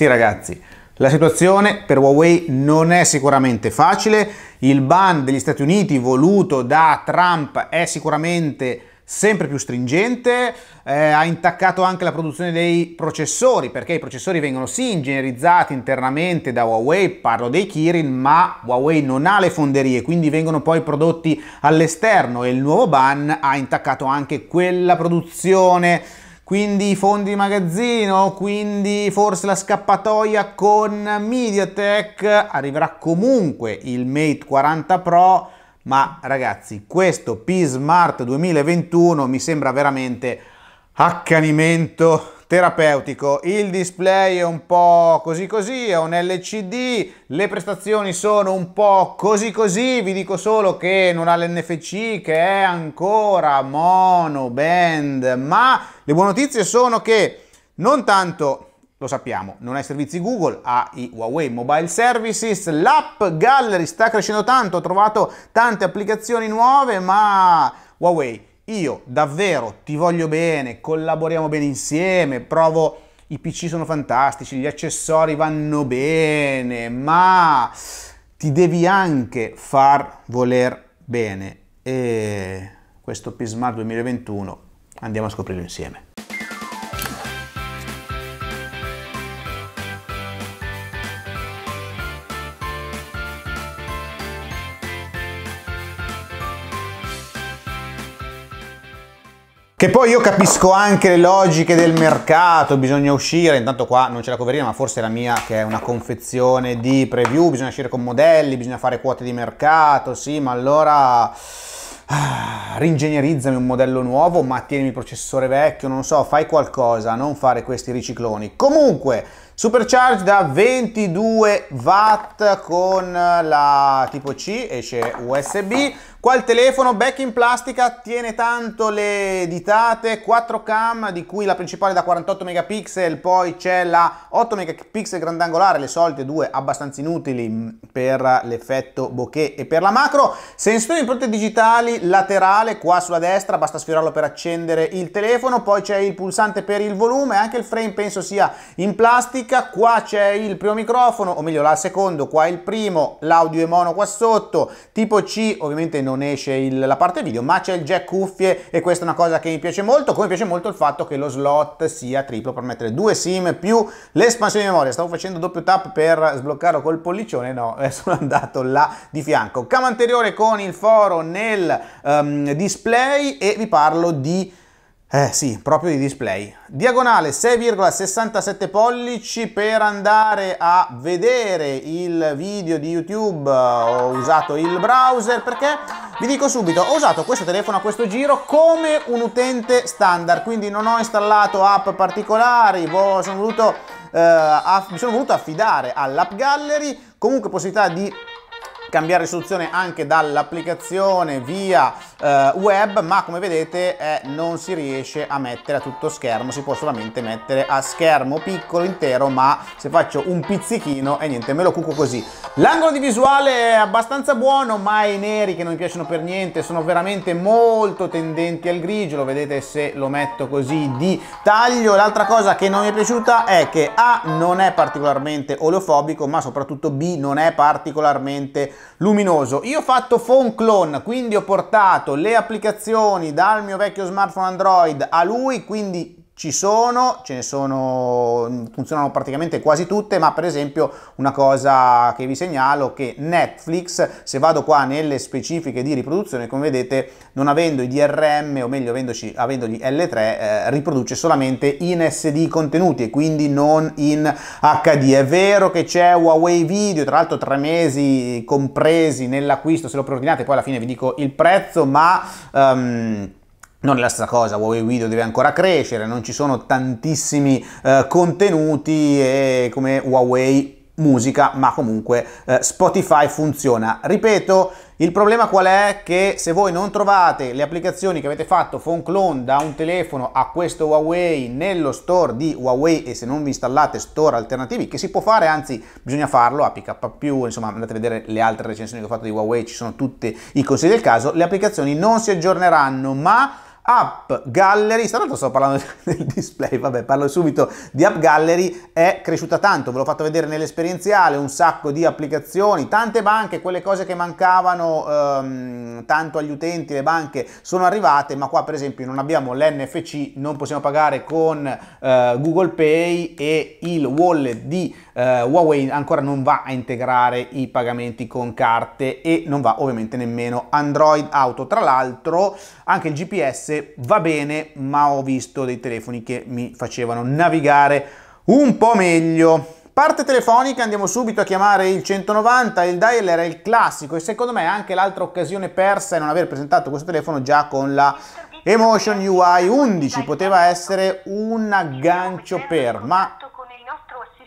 Sì ragazzi, la situazione per Huawei non è sicuramente facile, il ban degli Stati Uniti voluto da Trump è sicuramente sempre più stringente, eh, ha intaccato anche la produzione dei processori, perché i processori vengono sì ingegnerizzati internamente da Huawei, parlo dei Kirin, ma Huawei non ha le fonderie, quindi vengono poi prodotti all'esterno e il nuovo ban ha intaccato anche quella produzione quindi fondi di magazzino, quindi forse la scappatoia con MediaTek, arriverà comunque il Mate 40 Pro, ma ragazzi questo P Smart 2021 mi sembra veramente accanimento terapeutico. Il display è un po' così così, è un LCD, le prestazioni sono un po' così così, vi dico solo che non ha l'NFC che è ancora mono band, ma le buone notizie sono che non tanto lo sappiamo, non ha i servizi Google, ha i Huawei Mobile Services, l'app Gallery sta crescendo tanto, ho trovato tante applicazioni nuove, ma Huawei io davvero ti voglio bene, collaboriamo bene insieme, provo, i PC sono fantastici, gli accessori vanno bene, ma ti devi anche far voler bene. E questo PSmart 2021 andiamo a scoprirlo insieme. Che poi io capisco anche le logiche del mercato, bisogna uscire, intanto qua non c'è la coverina, ma forse la mia che è una confezione di preview, bisogna uscire con modelli, bisogna fare quote di mercato, sì, ma allora ah, ringegnerizzami un modello nuovo, ma tienimi il processore vecchio, non so, fai qualcosa, non fare questi ricicloni. Comunque, Supercharge da 22 watt con la tipo C, esce USB. Qua il telefono, back in plastica, tiene tanto le ditate, 4 cam di cui la principale da 48 megapixel, poi c'è la 8 megapixel grandangolare, le solite due abbastanza inutili mm, per l'effetto bokeh e per la macro. Sensore di impronte digitali laterale qua sulla destra, basta sfiorarlo per accendere il telefono, poi c'è il pulsante per il volume, anche il frame penso sia in plastica mica, qua c'è il primo microfono, o meglio la il secondo, qua il primo, l'audio è mono qua sotto, tipo C, ovviamente non esce il, la parte video, ma c'è il jack cuffie e questa è una cosa che mi piace molto, come piace molto il fatto che lo slot sia triplo per mettere due sim più l'espansione di memoria, stavo facendo doppio tap per sbloccarlo col pollicione, no, sono andato là di fianco. Cama anteriore con il foro nel um, display e vi parlo di eh sì, proprio di display. Diagonale 6,67 pollici per andare a vedere il video di YouTube. Ho usato il browser perché vi dico subito, ho usato questo telefono a questo giro come un utente standard, quindi non ho installato app particolari, sono voluto, eh, aff- mi sono voluto affidare all'app gallery, comunque possibilità di cambiare risoluzione anche dall'applicazione via eh, web ma come vedete eh, non si riesce a mettere a tutto schermo si può solamente mettere a schermo piccolo intero ma se faccio un pizzichino e eh, niente me lo cuco così l'angolo di visuale è abbastanza buono ma i neri che non mi piacciono per niente sono veramente molto tendenti al grigio lo vedete se lo metto così di taglio l'altra cosa che non mi è piaciuta è che A non è particolarmente oleofobico ma soprattutto B non è particolarmente luminoso io ho fatto phone clone quindi ho portato le applicazioni dal mio vecchio smartphone Android a lui, quindi ci sono, ce ne sono, funzionano praticamente quasi tutte, ma per esempio una cosa che vi segnalo che Netflix, se vado qua nelle specifiche di riproduzione, come vedete, non avendo i DRM, o meglio avendoci, avendogli L3, eh, riproduce solamente in SD contenuti e quindi non in HD. È vero che c'è Huawei Video, tra l'altro tre mesi compresi nell'acquisto, se lo preordinate, poi alla fine vi dico il prezzo, ma... Um, non è la stessa cosa, Huawei Video deve ancora crescere, non ci sono tantissimi eh, contenuti e come Huawei musica, ma comunque eh, Spotify funziona. Ripeto, il problema qual è? Che se voi non trovate le applicazioni che avete fatto phone clone da un telefono a questo Huawei nello store di Huawei e se non vi installate store alternativi, che si può fare, anzi bisogna farlo, APK+, insomma andate a vedere le altre recensioni che ho fatto di Huawei, ci sono tutti i consigli del caso, le applicazioni non si aggiorneranno, ma App Gallery, stavolta sto parlando del display, vabbè parlo subito di App Gallery, è cresciuta tanto, ve l'ho fatto vedere nell'esperienziale, un sacco di applicazioni, tante banche, quelle cose che mancavano ehm, tanto agli utenti, le banche sono arrivate, ma qua per esempio non abbiamo l'NFC, non possiamo pagare con eh, Google Pay e il wallet di eh, Huawei ancora non va a integrare i pagamenti con carte e non va ovviamente nemmeno Android Auto, tra l'altro anche il GPS va bene, ma ho visto dei telefoni che mi facevano navigare un po' meglio. Parte telefonica, andiamo subito a chiamare il 190, il dial era il classico e secondo me anche l'altra occasione persa è non aver presentato questo telefono già con la Emotion UI 11, poteva essere un aggancio per, ma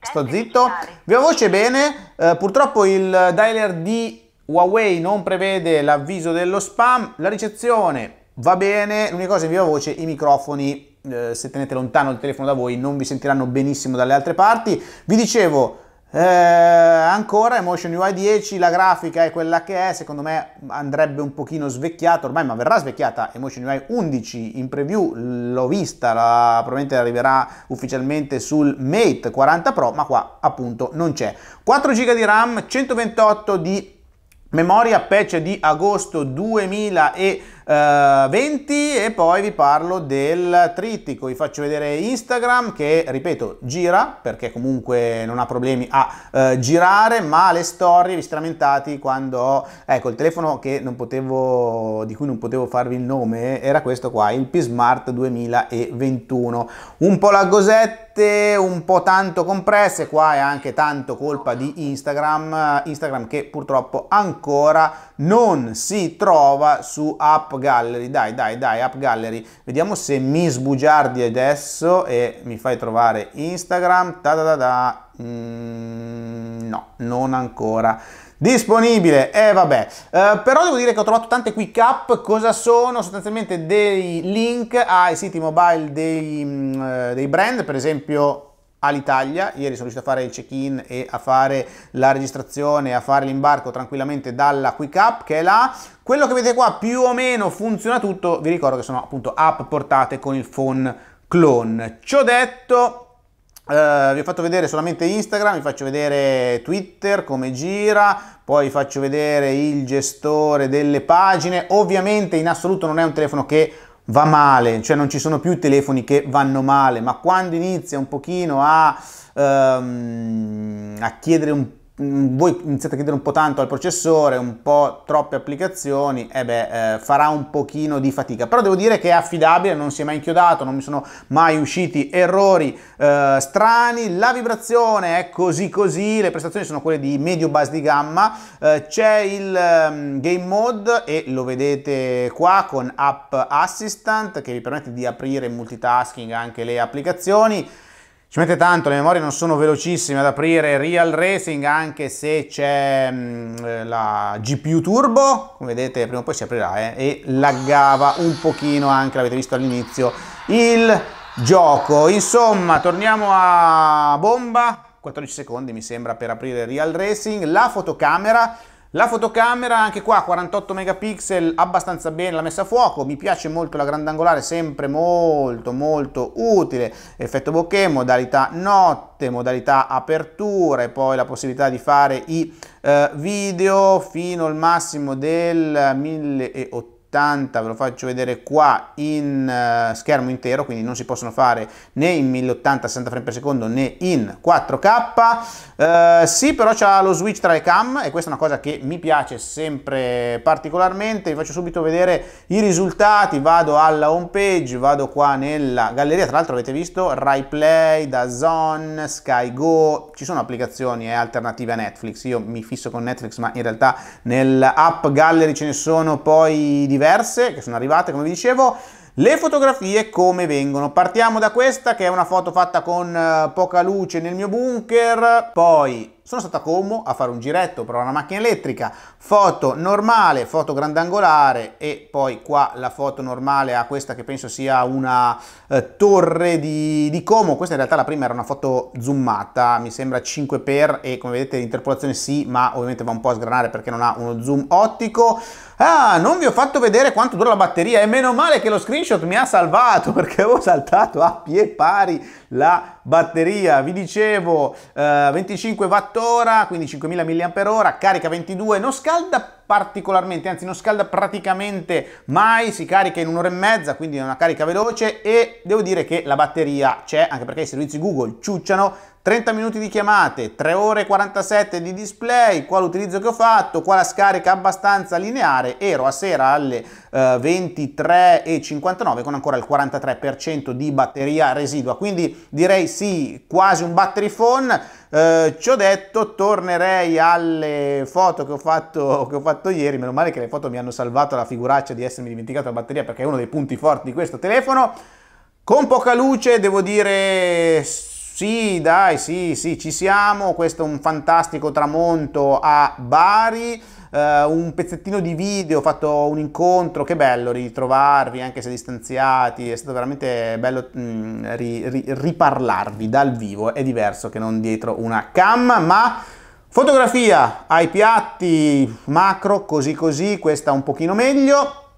sto zitto. Vi voce bene, eh, purtroppo il dialer di Huawei non prevede l'avviso dello spam, la ricezione Va bene, l'unica cosa in viva voce, i microfoni, eh, se tenete lontano il telefono da voi, non vi sentiranno benissimo dalle altre parti. Vi dicevo, eh, ancora Emotion UI 10, la grafica è quella che è, secondo me andrebbe un pochino svecchiata ormai, ma verrà svecchiata Emotion UI 11 in preview, l'ho vista, la, probabilmente arriverà ufficialmente sul Mate 40 Pro, ma qua appunto non c'è. 4 GB di RAM, 128 di memoria, patch di agosto 2020 eh, 20 e poi vi parlo del trittico, vi faccio vedere Instagram che ripeto gira perché comunque non ha problemi a eh, girare ma le storie vi stramentate quando ho, ecco il telefono che non potevo, di cui non potevo farvi il nome era questo qua, il P-Smart 2021, un po' la gosetta un po' tanto compresse, qua è anche tanto colpa di Instagram, Instagram che purtroppo ancora non si trova su App Gallery. Dai, dai, dai, App Gallery. Vediamo se mi sbugiardi adesso e mi fai trovare Instagram. Ta da da da. Mm, no, non ancora disponibile. E eh, vabbè, eh, però devo dire che ho trovato tante quick app. Cosa sono? Sostanzialmente dei link ai siti mobile dei, mm, eh, dei brand, per esempio All'Italia, ieri sono riuscito a fare il check-in e a fare la registrazione, a fare l'imbarco tranquillamente dalla Quick App che è là. Quello che vedete qua più o meno funziona tutto, vi ricordo che sono appunto app portate con il phone clone. Ciò detto, Uh, vi ho fatto vedere solamente Instagram, vi faccio vedere Twitter come gira, poi vi faccio vedere il gestore delle pagine. Ovviamente in assoluto non è un telefono che va male, cioè non ci sono più telefoni che vanno male, ma quando inizia un pochino a, ehm, a chiedere un Mm, voi iniziate a chiedere un po' tanto al processore, un po' troppe applicazioni, e beh, eh, farà un pochino di fatica. Però devo dire che è affidabile, non si è mai inchiodato, non mi sono mai usciti errori eh, strani, la vibrazione è così così, le prestazioni sono quelle di medio base di gamma, eh, c'è il ehm, game mode e lo vedete qua con App Assistant che vi permette di aprire in multitasking anche le applicazioni. Ci mette tanto, le memorie non sono velocissime ad aprire Real Racing anche se c'è mm, eh, la GPU Turbo, come vedete prima o poi si aprirà eh, e laggava un pochino anche, l'avete visto all'inizio, il gioco. Insomma, torniamo a bomba, 14 secondi mi sembra per aprire Real Racing, la fotocamera la fotocamera anche qua 48 megapixel abbastanza bene la messa a fuoco, mi piace molto la grandangolare, sempre molto molto utile, effetto bokeh, modalità notte, modalità apertura e poi la possibilità di fare i eh, video fino al massimo del 1080 1080, ve lo faccio vedere qua in uh, schermo intero, quindi non si possono fare né in 1080 60 frame per secondo né in 4K. Uh, eh, sì, però c'è lo switch tra le cam e questa è una cosa che mi piace sempre particolarmente. Vi faccio subito vedere i risultati, vado alla home page, vado qua nella galleria, tra l'altro avete visto Rai Play, RaiPlay, Sky Go ci sono applicazioni eh, alternative a Netflix, io mi fisso con Netflix ma in realtà nell'app gallery ce ne sono poi diverse diverse che sono arrivate, come vi dicevo. Le fotografie come vengono? Partiamo da questa che è una foto fatta con eh, poca luce nel mio bunker, poi sono stato a Como a fare un giretto per una macchina elettrica, foto normale, foto grandangolare e poi qua la foto normale a questa che penso sia una eh, torre di, di, Como, questa in realtà la prima era una foto zoomata, mi sembra 5x e come vedete l'interpolazione sì ma ovviamente va un po' a sgranare perché non ha uno zoom ottico, Ah, non vi ho fatto vedere quanto dura la batteria e meno male che lo screenshot mi ha salvato perché avevo saltato a pie pari la batteria. Vi dicevo eh, 25 ora, quindi 5000 mAh, carica 22, non scalda particolarmente, anzi non scalda praticamente mai, si carica in un'ora e mezza, quindi è una carica veloce e devo dire che la batteria c'è, anche perché i servizi Google ciucciano, 30 minuti di chiamate, 3 ore e 47 di display, qua l'utilizzo che ho fatto, qua la scarica abbastanza lineare, ero a sera alle eh, 23.59 con ancora il 43% di batteria residua, quindi direi sì, quasi un battery phone, eh, ci ho detto tornerei alle foto che ho, fatto, che ho fatto ieri, meno male che le foto mi hanno salvato la figuraccia di essermi dimenticato la batteria perché è uno dei punti forti di questo telefono, con poca luce devo dire sì, dai, sì, sì, ci siamo. Questo è un fantastico tramonto a Bari. Uh, un pezzettino di video, ho fatto un incontro, che bello ritrovarvi anche se distanziati, è stato veramente bello mh, mm, ri, ri, riparlarvi dal vivo, è diverso che non dietro una cam, ma fotografia ai piatti macro, così così, questa un pochino meglio,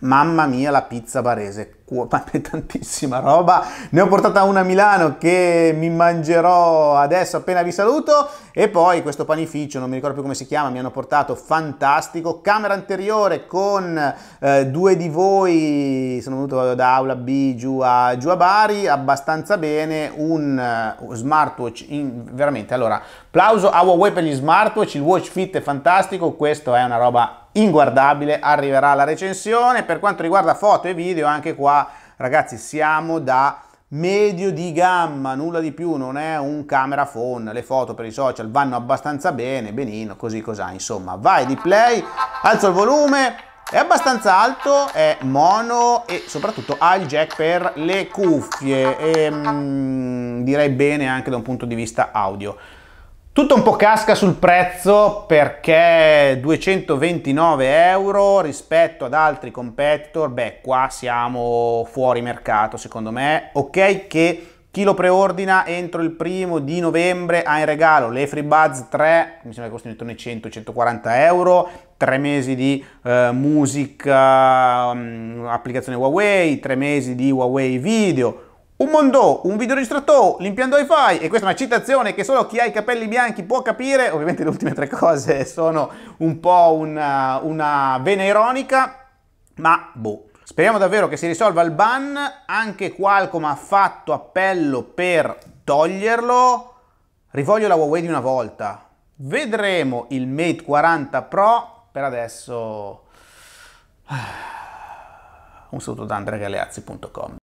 mamma mia la pizza barese, ma tantissima roba. Ne ho portata una a Milano che mi mangerò adesso appena vi saluto e poi questo panificio, non mi ricordo più come si chiama, mi hanno portato fantastico. Camera anteriore con eh, due di voi, sono venuto da aula B giù a, giù a Bari, abbastanza bene, un uh, smartwatch in, veramente, allora, applauso a Huawei per gli smartwatch, il Watch Fit è fantastico, questo è una roba inguardabile, arriverà la recensione. Per quanto riguarda foto e video, anche qua Ragazzi, siamo da medio di gamma, nulla di più, non è un camera phone, le foto per i social vanno abbastanza bene, benino, così cos'ha, insomma, vai di play, alzo il volume, è abbastanza alto, è mono e soprattutto ha il jack per le cuffie e mm, direi bene anche da un punto di vista audio. Tutto un po' casca sul prezzo perché 229 euro rispetto ad altri competitor, beh qua siamo fuori mercato secondo me, ok che chi lo preordina entro il primo di novembre ha in regalo le FreeBuds 3, mi sembra che costino intorno ai 100-140 euro, tre mesi di eh, musica, mm, applicazione Huawei, tre mesi di Huawei Video, un mondò, un videoregistratore, l'impianto wifi e questa è una citazione che solo chi ha i capelli bianchi può capire, ovviamente le ultime tre cose sono un po' una, uh, una vena ironica, ma boh. Speriamo davvero che si risolva il ban, anche Qualcomm ha fatto appello per toglierlo, rivoglio la Huawei di una volta. Vedremo il Mate 40 Pro, per adesso un saluto da andregaleazzi.com.